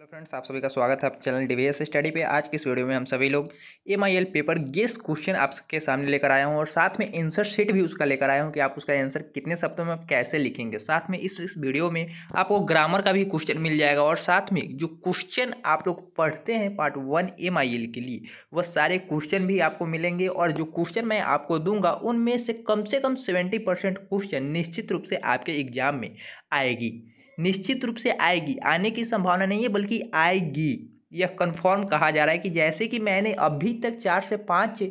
hello friends आप सभी का स्वागत है आप चैनल डी स्टडी पे आज की इस वीडियो में हम सभी लोग M I L paper guess question आपके सामने लेकर आया हूँ और साथ में आंसर शीट भी उसका लेकर आया हूँ कि आप उसका आंसर कितने शब्दों में कैसे लिखेंगे साथ में इस इस वीडियो में आपको ग्रामर का भी क्वेश्चन मिल जाएगा और साथ में जो क्वेश्चन आप लोग पढ़ते हैं part one M I L के लिए वह सारे क्वेश्चन भी आपको मिलेंगे और जो क्वेश्चन मैं आपको दूंगा उनमें से कम से कम सेवेंटी क्वेश्चन निश्चित रूप से आपके एग्जाम में आएगी निश्चित रूप से आएगी आने की संभावना नहीं है बल्कि आएगी यह कंफर्म कहा जा रहा है कि जैसे कि मैंने अभी तक चार से पाँच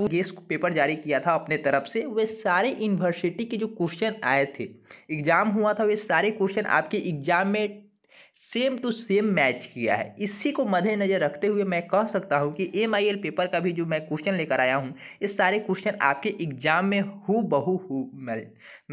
गेस पेपर जारी किया था अपने तरफ से वे सारे यूनिवर्सिटी के जो क्वेश्चन आए थे एग्ज़ाम हुआ था वे सारे क्वेश्चन आपके एग्ज़ाम में सेम टू सेम मैच किया है इसी को मद्देनज़र रखते हुए मैं कह सकता हूँ कि एम आई एल पेपर का भी जो मैं क्वेश्चन लेकर आया हूँ ये सारे क्वेश्चन आपके एग्जाम में हु बहू हु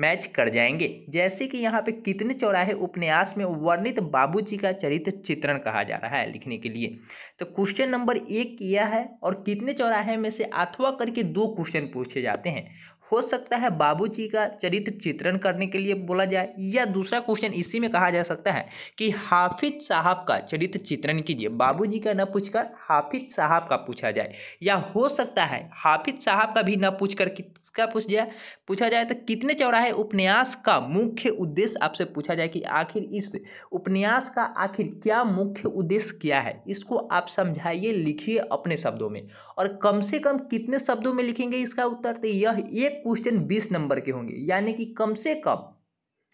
मैच कर जाएंगे जैसे कि यहाँ पे कितने चौराहे उपन्यास में वर्णित बाबूजी का चरित्र चित्रण कहा जा रहा है लिखने के लिए तो क्वेश्चन नंबर एक किया है और कितने चौराहे में से अथवा करके दो क्वेश्चन पूछे जाते हैं हो सकता है बाबूजी का चरित्र चित्रण करने के लिए बोला जाए या दूसरा क्वेश्चन इसी में कहा जा सकता है कि हाफिज साहब का चरित्र चित्रण कीजिए बाबूजी का न पूछकर हाफिज साहब का पूछा जाए या हो सकता है हाफिज साहब का भी न पूछकर किसका पूछ जाए पूछा जाए तो कितने चौराहे उपन्यास का मुख्य उद्देश्य आपसे पूछा जाए कि आखिर इस उपन्यास का आखिर क्या मुख्य उद्देश्य क्या है इसको आप समझाइए लिखिए अपने शब्दों में और कम से कम कितने शब्दों में लिखेंगे इसका उत्तर तो यह एक क्वेश्चन बीस नंबर के होंगे यानी कि कम से कम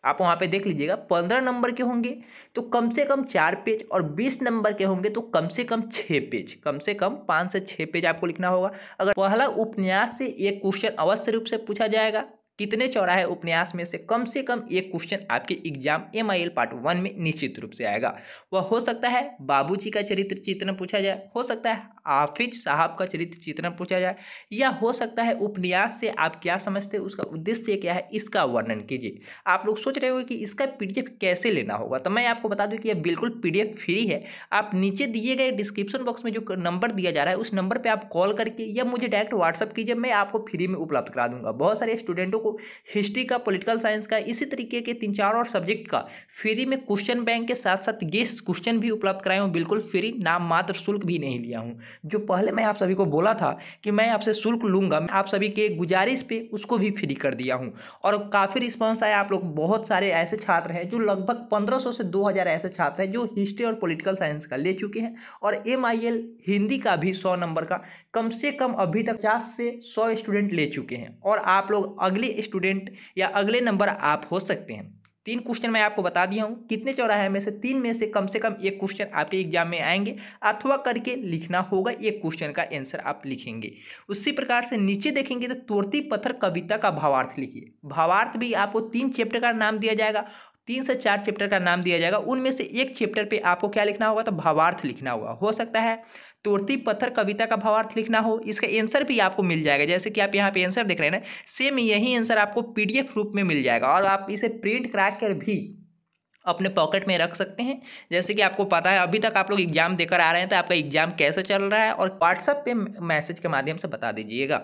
आप वहाँ पे देख लीजिएगा पंद्रह नंबर के होंगे तो कम से कम चार पेज और बीस नंबर के होंगे तो कम से कम छः पेज कम से कम पाँच से छः पेज आपको लिखना होगा अगर पहला उपन्यास से एक क्वेश्चन अवश्य रूप से पूछा जाएगा कितने चौराहे उपन्यास में से कम से कम एक क्वेश्चन आपके exam M I L part one में निश्चित रूप से आएगा वह हो सकता है बाबूजी का चरित्र चित्रण पूछा जाए हो सकता है आफिज साहब का चरित्र चित्रण पूछा जाए या हो सकता है उपन्यास से आप क्या समझते हैं उसका उद्देश्य क्या है इसका वर्णन कीजिए आप लोग सोच रहे हो कि इसका एफ कैसे लेना होगा तो मैं आपको बता दूँ कि यह बिल्कुल एफ फ्री है आप नीचे दिए गए डिस्क्रिप्शन बॉक्स में जो नंबर दिया जा रहा है उस नंबर पर आप कॉल करके या मुझे डायरेक्ट व्हाट्सअप कीजिए मैं आपको फ्री में उपलब्ध करा दूंगा बहुत सारे स्टूडेंटों को हिस्ट्री का पॉलिटिकल साइंस का इसी तरीके के तीन चार और सब्जेक्ट का फ्री में क्वेश्चन बैंक के साथ साथ गेस्ट क्वेश्चन भी उपलब्ध कराया हूँ बिल्कुल फ्री नाम मात्र शुल्क भी नहीं लिया हूँ जो पहले मैं आप सभी को बोला था कि मैं आपसे शुल्क लूँगा मैं आप सभी के गुजारिश पर उसको भी फ्री कर दिया हूँ और काफ़ी रिस्पॉन्स आया आप लोग बहुत सारे ऐसे छात्र हैं जो लगभग पंद्रह से दो ऐसे छात्र हैं जो हिस्ट्री और पोलिटिकल साइंस का ले चुके हैं और एम हिंदी का भी सौ नंबर का कम से कम अभी तक पचास से सौ स्टूडेंट ले चुके हैं और आप लोग अगली स्टूडेंट या अगले नंबर आप हो सकते हैं तीन क्वेश्चन मैं आपको बता दिया हूँ कितने चौराहे में से तीन में से कम से कम एक क्वेश्चन आपके एग्जाम में आएंगे अथवा करके लिखना होगा एक क्वेश्चन का आंसर आप लिखेंगे उसी प्रकार से नीचे देखेंगे तो तुरती पत्थर कविता का भावार्थ लिखिए भावार्थ भी आपको तीन चैप्टर का नाम दिया जाएगा तीन से चार चैप्टर का नाम दिया जाएगा उनमें से एक चैप्टर पे आपको क्या लिखना होगा तो भावार्थ लिखना होगा हो सकता है तोड़ती पत्थर कविता का भावार्थ लिखना हो इसका आंसर भी आपको मिल जाएगा जैसे कि आप यहाँ पे आंसर देख रहे हैं ना सेम यही आंसर आपको पीडीएफ रूप में मिल जाएगा और आप इसे प्रिंट करा कर भी अपने पॉकेट में रख सकते हैं जैसे कि आपको पता है अभी तक आप लोग एग्जाम देकर आ रहे हैं तो आपका एग्जाम कैसे चल रहा है और व्हाट्सअप पे मैसेज के माध्यम से बता दीजिएगा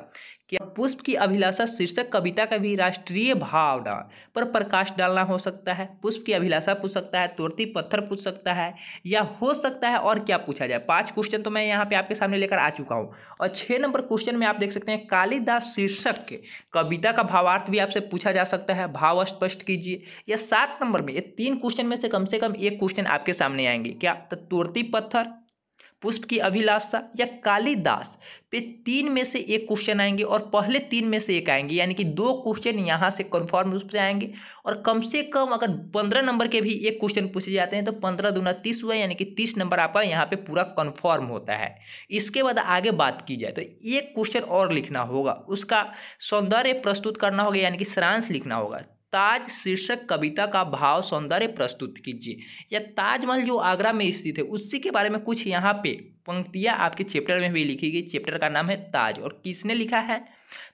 किया पुष्प की अभिलाषा शीर्षक कविता का भी राष्ट्रीय भावना पर प्रकाश डालना हो सकता है पुष्प की अभिलाषा पूछ सकता है तोड़ती पत्थर पूछ सकता है या हो सकता है और क्या पूछा जाए पांच क्वेश्चन तो मैं यहाँ पे आपके सामने लेकर आ चुका हूँ और छः नंबर क्वेश्चन में आप देख सकते हैं कालिदास शीर्षक के कविता का भावार्थ भी आपसे पूछा जा सकता है भाव स्पष्ट कीजिए या सात नंबर में ये तीन क्वेश्चन में से कम से कम एक क्वेश्चन आपके सामने आएंगे क्या तो तोड़ती पत्थर पुष्प की अभिलाषा या कालिदास पे तीन में से एक क्वेश्चन आएंगे और पहले तीन में से एक आएंगे यानी कि दो क्वेश्चन यहाँ से कन्फर्म रूप से आएंगे और कम से कम अगर पंद्रह नंबर के भी एक क्वेश्चन पूछे जाते हैं तो पंद्रह दूना तीस हुआ यानी कि तीस नंबर आपका यहाँ पे पूरा कन्फर्म होता है इसके बाद आगे बात की जाए तो एक क्वेश्चन और लिखना होगा उसका सौंदर्य प्रस्तुत करना होगा यानी कि सारांश लिखना होगा ताज शीर्षक कविता का भाव सौंदर्य प्रस्तुत कीजिए या ताजमहल जो आगरा में स्थित है उसी के बारे में कुछ यहाँ पे पंक्तियाँ आपके चैप्टर में भी लिखी गई चैप्टर का नाम है ताज और किसने लिखा है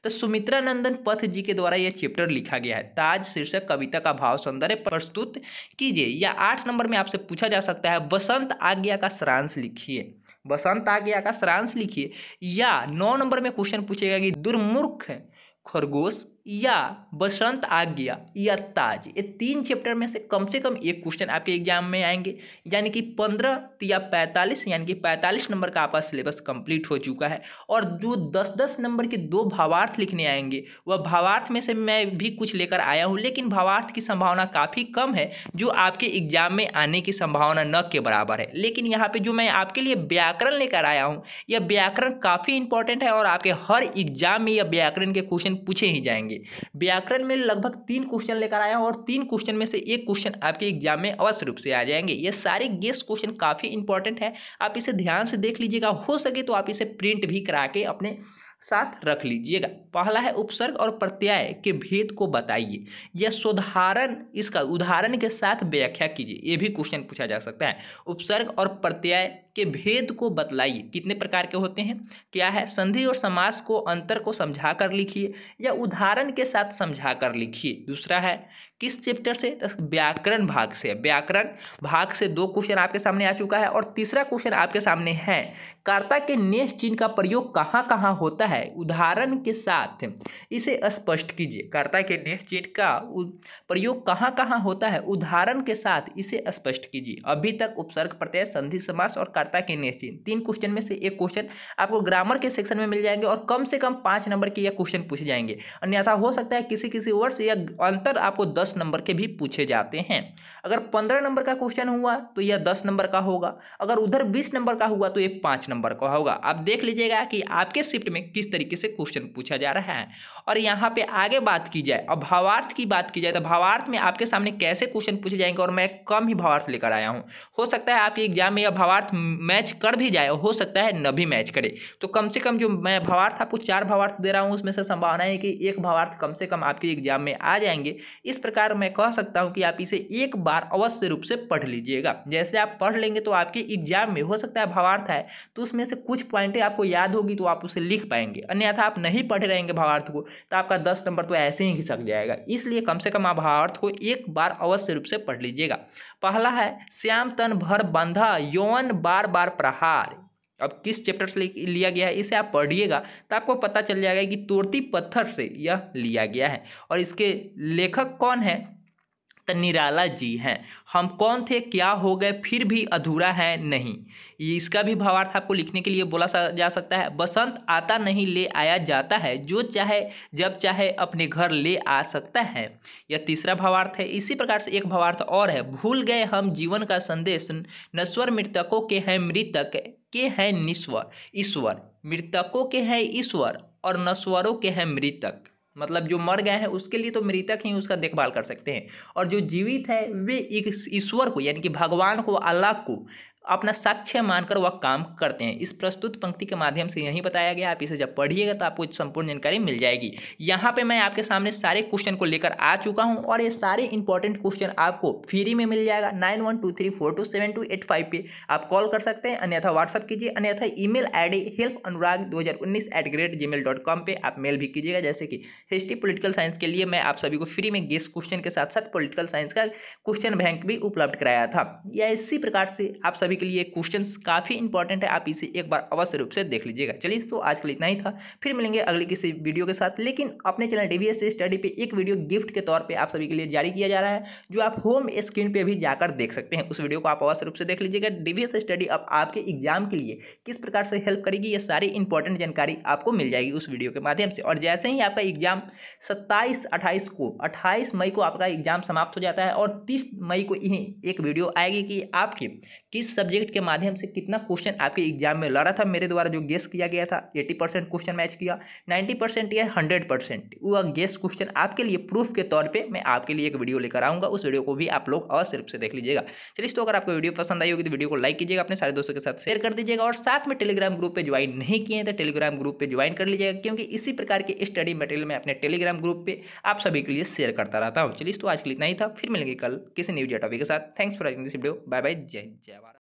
तो सुमित्रा नंदन पथ जी के द्वारा यह चैप्टर लिखा गया है ताज शीर्षक कविता का भाव सौंदर्य प्रस्तुत कीजिए या आठ नंबर में आपसे पूछा जा सकता है बसंत आज्ञा का सारांश लिखिए बसंत आज्ञा का सारांश लिखिए या नौ नंबर में क्वेश्चन पूछेगा कि दुर्मुख खरगोश या बसंत आज्ञा या ताज ये तीन चैप्टर में से कम से कम एक क्वेश्चन आपके एग्जाम में आएंगे यानी कि पंद्रह या पैंतालीस यानी कि पैंतालीस नंबर का आपका सिलेबस कंप्लीट हो चुका है और जो दस दस नंबर के दो भावार्थ लिखने आएंगे वह भावार्थ में से मैं भी कुछ लेकर आया हूँ लेकिन भावार्थ की संभावना काफ़ी कम है जो आपके एग्जाम में आने की संभावना न के बराबर है लेकिन यहाँ पर जो मैं आपके लिए व्याकरण लेकर आया हूँ यह व्याकरण काफ़ी इंपॉर्टेंट है और आपके हर एग्जाम में यह व्याकरण के क्वेश्चन पूछे ही जाएंगे व्याकरण में लगभग तीन क्वेश्चन लेकर आया और तीन क्वेश्चन में से एक क्वेश्चन आपके एग्जाम में अवश्य रूप से आ जाएंगे ये सारे गेस्ट क्वेश्चन काफ़ी इंपॉर्टेंट है आप इसे ध्यान से देख लीजिएगा हो सके तो आप इसे प्रिंट भी करा के अपने साथ रख लीजिएगा पहला है उपसर्ग और प्रत्यय के भेद को बताइए या सुधारण इसका उदाहरण के साथ व्याख्या कीजिए ये भी क्वेश्चन पूछा जा सकता है उपसर्ग और प्रत्यय के भेद को बतलाइए कितने प्रकार के होते हैं क्या है संधि और समास को अंतर को समझा कर लिखिए या उदाहरण के साथ समझा कर लिखिए दूसरा है किस चैप्टर से तो व्याकरण भाग से व्याकरण भाग से दो क्वेश्चन आपके सामने आ चुका है और तीसरा क्वेश्चन आपके सामने है कार्ता के नेस चिन्ह का प्रयोग कहाँ कहाँ होता करता है उदाहरण के साथ इसे स्पष्ट कीजिए कर्ता के निश्चित का प्रयोग कहाँ कहाँ होता है उदाहरण के साथ इसे स्पष्ट कीजिए अभी तक उपसर्ग प्रत्यय संधि समास और कर्ता के निश्चित तीन क्वेश्चन में से एक क्वेश्चन आपको ग्रामर के सेक्शन में मिल जाएंगे और कम से कम पाँच नंबर के यह क्वेश्चन पूछे जाएंगे अन्यथा हो सकता है किसी किसी वर्ष या अंतर आपको दस नंबर के भी पूछे जाते हैं अगर पंद्रह नंबर का क्वेश्चन हुआ तो यह दस नंबर का होगा अगर उधर बीस नंबर का हुआ तो ये पाँच नंबर का होगा आप देख लीजिएगा कि आपके शिफ्ट में किस तरीके से क्वेश्चन पूछा जा रहा है और यहाँ पे आगे बात की जाए और भावार्थ की बात की जाए तो भावार्थ में आपके सामने कैसे क्वेश्चन पूछे जाएंगे और मैं कम ही भावार्थ लेकर आया हूँ हो सकता है आपके एग्जाम में यह भावार्थ मैच कर भी जाए हो सकता है न भी मैच करे तो कम से कम जो मैं भावार्थ आपको चार भावार्थ दे रहा हूँ उसमें से संभावना है कि एक भावार्थ कम से कम आपके एग्जाम में आ जाएंगे इस प्रकार मैं कह सकता हूँ कि आप इसे एक बार अवश्य रूप से पढ़ लीजिएगा जैसे आप पढ़ लेंगे तो आपके एग्जाम में हो सकता है भावार्थ है तो उसमें से कुछ पॉइंटें आपको याद होगी तो आप उसे लिख पाएंगे रहेंगे अन्यथा आप नहीं पढ़े रहेंगे भावार्थ को तो आपका दस नंबर तो ऐसे ही घिसक जाएगा इसलिए कम से कम आप भावार्थ को एक बार अवश्य रूप से पढ़ लीजिएगा पहला है श्याम तन भर बंधा यौन बार बार प्रहार अब किस चैप्टर से लिया गया है इसे आप पढ़िएगा तो आपको पता चल जाएगा कि तुरती पत्थर से यह लिया गया है और इसके लेखक कौन है तो निराला जी हैं हम कौन थे क्या हो गए फिर भी अधूरा है नहीं इसका भी भावार्थ आपको लिखने के लिए बोला जा सकता है बसंत आता नहीं ले आया जाता है जो चाहे जब चाहे अपने घर ले आ सकता है यह तीसरा भावार्थ है इसी प्रकार से एक भावार्थ और है भूल गए हम जीवन का संदेश नश्वर मृतकों के हैं मृतक के हैं निस्वर ईश्वर मृतकों के हैं ईश्वर और नश्वरों के हैं मृतक मतलब जो मर गए हैं उसके लिए तो मृतक ही उसका देखभाल कर सकते हैं और जो जीवित है वे ईश्वर को यानी कि भगवान को अल्लाह को अपना साक्ष्य मानकर वह काम करते हैं इस प्रस्तुत पंक्ति के माध्यम से यही बताया गया आप इसे जब पढ़िएगा तो आपको संपूर्ण जानकारी मिल जाएगी यहाँ पे मैं आपके सामने सारे क्वेश्चन को लेकर आ चुका हूँ और ये सारे इंपॉर्टेंट क्वेश्चन आपको फ्री में मिल जाएगा nine one two three four two seven two eight five पे आप कॉल कर सकते हैं अन्यथा व्हाट्सअप कीजिए अन्यथा email I D help Anurag दो हज़ार उन्नीस at great gmail dot com पर आप मेल भी कीजिएगा जैसे कि हिस्ट्री पोलिटिकल साइंस के लिए मैं आप सभी को फ्री में गेस्ट क्वेश्चन के साथ साथ पोलिटिकल साइंस का क्वेश्चन बैंक भी उपलब्ध कराया था या इसी प्रकार से आप सभी के लिए क्वेश्चन काफ़ी इंपॉर्टेंट है आप इसे एक बार अवश्य रूप से देख लीजिएगा चलिए तो आज के लिए इतना ही था फिर मिलेंगे अगले किसी वीडियो के साथ लेकिन अपने चैनल डी स्टडी पर एक वीडियो गिफ्ट के तौर पर आप सभी के लिए जारी किया जा रहा है जो आप होम स्क्रीन पर भी जाकर देख सकते हैं उस वीडियो को आप अवश्य रूप से देख लीजिएगा डी स्टडी अब आपके एग्जाम के लिए किस प्रकार से हेल्प करेगी ये सारी इंपॉर्टेंट जानकारी आपको मिल जाएगी उस वीडियो के माध्यम से और जैसे ही आपका एग्जाम 27, 28 को 28 मई को आपका एग्जाम समाप्त हो जाता है और 30 मई को यही एक वीडियो आएगी कि आपके किस सब सब्जेक्ट के माध्यम से कितना क्वेश्चन आपके एग्जाम में लड़ा था मेरे द्वारा जो गेस किया गया था एटी परसेंट क्वेश्चन मैच किया नाइन्टी परसेंट या हंड्रेड परसेंट वह गेस क्वेश्चन आपके लिए प्रूफ के तौर पर मैं आपके लिए एक वीडियो लेकर आऊँगा उस वीडियो को भी आप लोग और सिर्फ से देख लीजिएगा चलिए तो अगर आपको वीडियो पसंद आई होगी तो वीडियो को लाइक कीजिएगा अपने सारे दोस्तों के साथ शेयर कर दीजिएगा और साथ में टेलीग्राम ग्रुप पर ज्वाइन नहीं किए तो टेलीग्राम ग्रुप पर ज्वाइन कर लीजिएगा क्योंकि इसी प्रकार के स्टडी मटेरियल मैं अपने टेलीग्राम ग्रुप पर आप सभी के लिए शेयर करता रहता हूँ चलिए तो आज के लिए इतना ही था फिर मिलेंगे कल किसी न्यूज या टॉपिक के साथ thanks for watching this video bye bye Jai Jai Bharat